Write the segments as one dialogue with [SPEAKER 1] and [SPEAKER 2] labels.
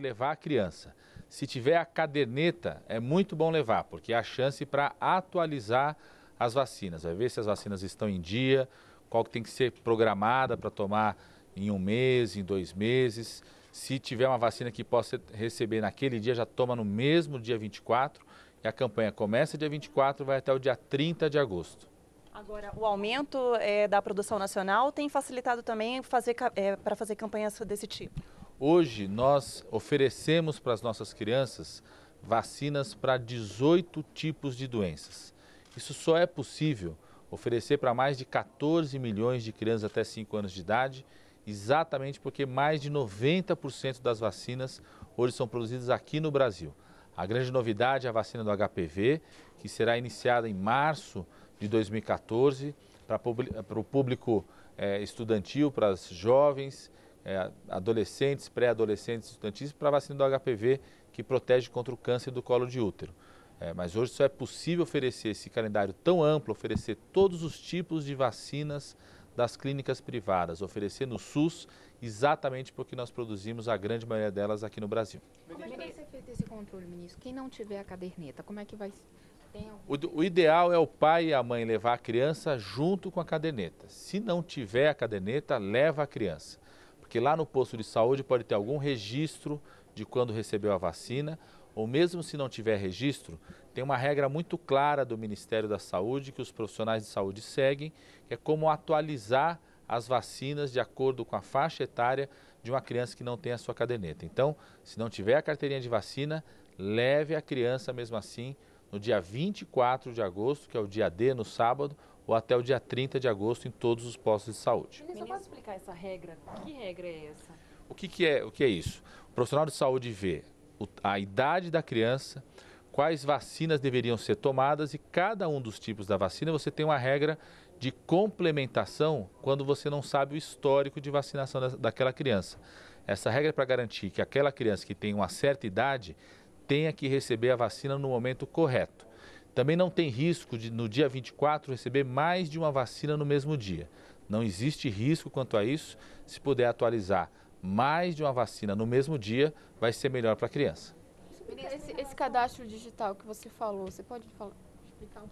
[SPEAKER 1] que levar a criança. Se tiver a caderneta, é muito bom levar, porque é a chance para atualizar as vacinas. Vai ver se as vacinas estão em dia, qual que tem que ser programada para tomar em um mês, em dois meses. Se tiver uma vacina que possa receber naquele dia, já toma no mesmo dia 24. E a campanha começa dia 24 e vai até o dia 30 de agosto. Agora, o aumento é, da produção nacional tem facilitado também é, eh, para fazer campanhas desse tipo? Hoje nós oferecemos para as nossas crianças vacinas para 18 tipos de doenças. Isso só é possível oferecer para mais de 14 milhões de crianças até 5 anos de idade, exatamente porque mais de 90% das vacinas hoje são produzidas aqui no Brasil. A grande novidade é a vacina do HPV, que será iniciada em março de 2014 para o público eh, estudantil, para as jovens é, adolescentes, pré-adolescentes, estudantes para a vacina do HPV, que protege contra o câncer do colo de útero. É, mas hoje só é possível oferecer esse calendário tão amplo, oferecer todos os tipos de vacinas das clínicas privadas, oferecer no SUS, exatamente porque nós produzimos a grande maioria delas aqui no Brasil. Como é que vai ser feito esse controle, ministro? Quem não tiver a caderneta, como é que vai o, ideal é o pai e a mãe levar a criança junto com a caderneta. Se não tiver a caderneta, leva a criança porque lá no posto de saúde pode ter algum registro de quando recebeu a vacina, ou mesmo se não tiver registro, tem uma regra muito clara do Ministério da Saúde que os profissionais de saúde seguem, que é como atualizar as vacinas de acordo com a faixa etária de uma criança que não tem a sua caderneta. Então, se não tiver a carteirinha de vacina, leve a criança mesmo assim no dia 24 de agosto, que é o dia D no sábado, ou até o dia 30 de agosto em todos os postos de saúde. Ministro, pode explicar essa regra? Que regra é essa? O que, que, é, o que é isso? O profissional de saúde vê a idade da criança, quais vacinas deveriam ser tomadas e cada um dos tipos da vacina você tem uma regra de complementação quando você não sabe o histórico de vacinação daquela criança. Essa regra é para garantir que aquela criança que tem uma certa idade tenha que receber a vacina no momento correto. Também não tem risco de, no dia 24, receber mais de uma vacina no mesmo dia. Não existe risco quanto a isso. Se puder atualizar mais de uma vacina no mesmo dia, vai ser melhor para a criança. Esse, esse, cadastro digital que você falou, você pode falar, explicar um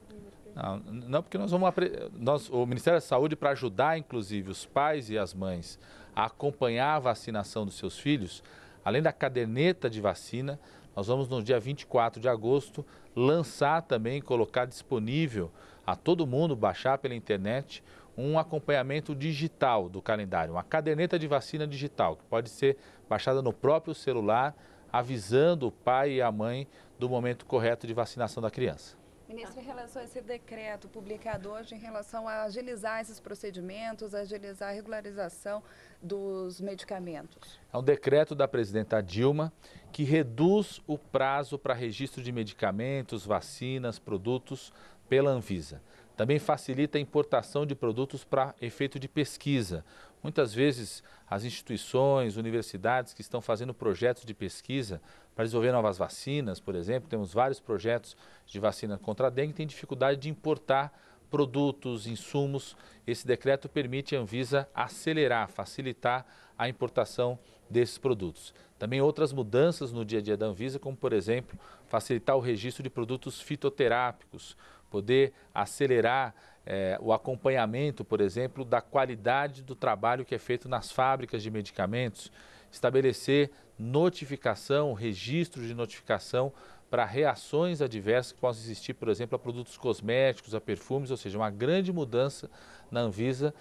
[SPEAKER 1] Não, não, porque nós vamos nós, o Ministério da Saúde para ajudar, inclusive, os pais e as mães a acompanhar a vacinação dos seus filhos, além da caderneta de vacina, nós vamos no dia 24 de agosto lançar também, colocar disponível a todo mundo baixar pela internet um acompanhamento digital do calendário, uma caderneta de vacina digital que pode ser baixada no próprio celular, avisando o pai e a mãe do momento correto de vacinação da criança. Ministro, em relação a esse decreto publicado hoje, em relação a agilizar esses procedimentos, agilizar a regularização dos medicamentos. É um decreto da presidenta Dilma que reduz o prazo para registro de medicamentos, vacinas, produtos pela Anvisa. Também facilita a importação de produtos para efeito de pesquisa. Muitas vezes, as instituições, universidades que estão fazendo projetos de pesquisa para desenvolver novas vacinas, por exemplo. Temos vários projetos de vacina contra a dengue, tem dificuldade de importar produtos, insumos. Esse decreto permite a Anvisa acelerar, facilitar a importação desses produtos. Também outras mudanças no dia a dia da Anvisa, como por exemplo, facilitar o registro de produtos fitoterápicos, poder acelerar é, o acompanhamento, por exemplo, da qualidade do trabalho que é feito nas fábricas de medicamentos, estabelecer notificação, registro de notificação para reações adversas que possam existir, por exemplo, a produtos cosméticos, a perfumes, ou seja, uma grande mudança na Anvisa,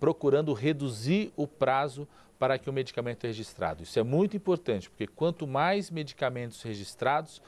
[SPEAKER 1] procurando reduzir o prazo para que o medicamento é registrado. Isso é muito importante, porque quanto mais medicamentos registrados,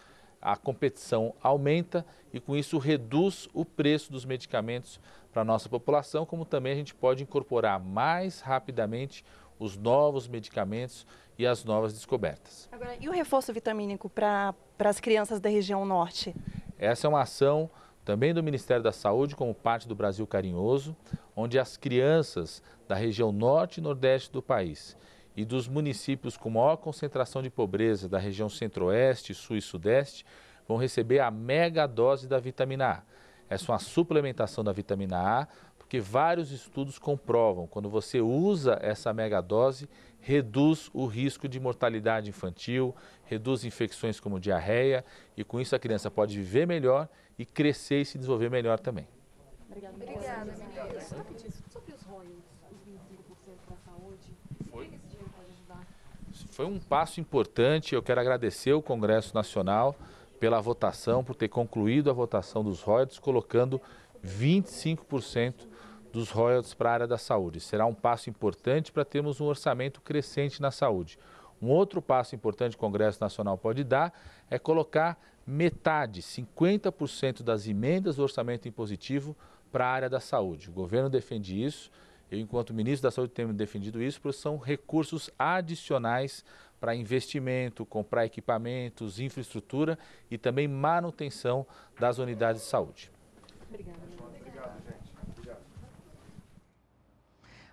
[SPEAKER 1] a competição aumenta e com isso reduz o preço dos medicamentos para a nossa população, como também a gente pode incorporar mais rapidamente os novos medicamentos e as novas descobertas. Agora, e o reforço vitamínico para as crianças da região norte? Essa é uma ação também do Ministério da Saúde, como parte do Brasil Carinhoso, onde as crianças da região norte e nordeste do país e dos municípios com maior concentração de pobreza da região centro-oeste, sul e sudeste vão receber a mega dose da vitamina A. Essa é uma suplementação da vitamina A, porque vários estudos comprovam quando você usa essa mega dose, reduz o risco de mortalidade infantil, reduz infecções como diarreia e com isso a criança pode viver melhor e crescer e se desenvolver melhor também. Obrigada. Obrigada. Sobre os ROI, os 25% da saúde, Foi? Foi um passo importante. Eu quero agradecer o Congresso Nacional pela votação, por ter concluído a votação dos royalties, colocando 25% dos royalties para a área da saúde. Será um passo importante para termos um orçamento crescente na saúde. Um outro passo importante que o Congresso Nacional pode dar é colocar metade, 50% das emendas do orçamento impositivo para a área da saúde. O governo defende isso. Eu, enquanto ministro da Saúde, tenho defendido isso, porque são recursos adicionais para investimento, comprar equipamentos, infraestrutura e também manutenção das unidades de saúde. Obrigada.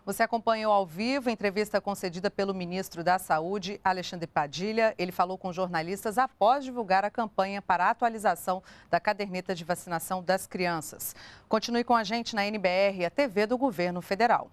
[SPEAKER 1] Você acompanhou ao vivo a entrevista concedida pelo ministro da Saúde, Alexandre Padilha. Ele falou com jornalistas após divulgar a campanha para a atualização da caderneta de vacinação das crianças. Continue com a gente na NBR, a TV do Governo Federal.